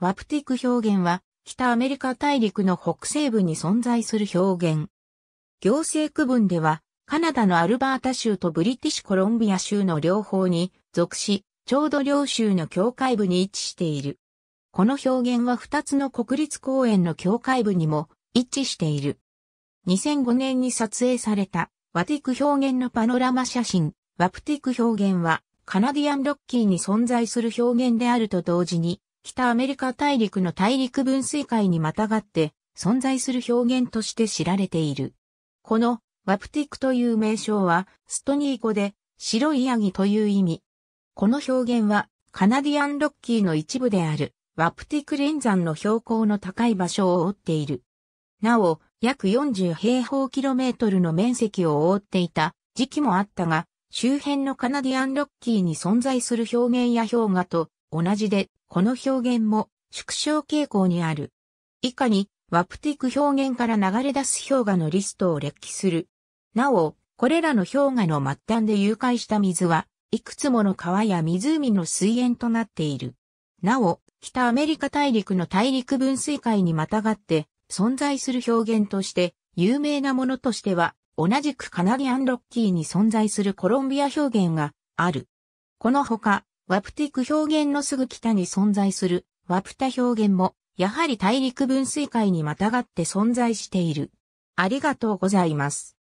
ワプティク表現は、北アメリカ大陸の北西部に存在する表現。行政区分では、カナダのアルバータ州とブリティッシュコロンビア州の両方に属し、ちょうど両州の境界部に位置している。この表現は2つの国立公園の境界部にも一致している。2005年に撮影されたワティク表現のパノラマ写真、ワプティク表現はカナディアンロッキーに存在する表現であると同時に北アメリカ大陸の大陸分水界にまたがって存在する表現として知られている。このワプティクという名称はストニー語で白いヤギという意味。この表現はカナディアンロッキーの一部であるワプティク連山の標高の高い場所を覆っている。なお、約40平方キロメートルの面積を覆っていた時期もあったが、周辺のカナディアンロッキーに存在する表現や氷河と同じで、この表現も縮小傾向にある。以下に、ワプティク表現から流れ出す氷河のリストを列記する。なお、これらの氷河の末端で融解した水は、いくつもの川や湖の水源となっている。なお、北アメリカ大陸の大陸分水海にまたがって存在する表現として、有名なものとしては、同じくカナディアンロッキーに存在するコロンビア表現がある。このほか、ワプティク表現のすぐ北に存在するワプタ表現も、やはり大陸分水界にまたがって存在している。ありがとうございます。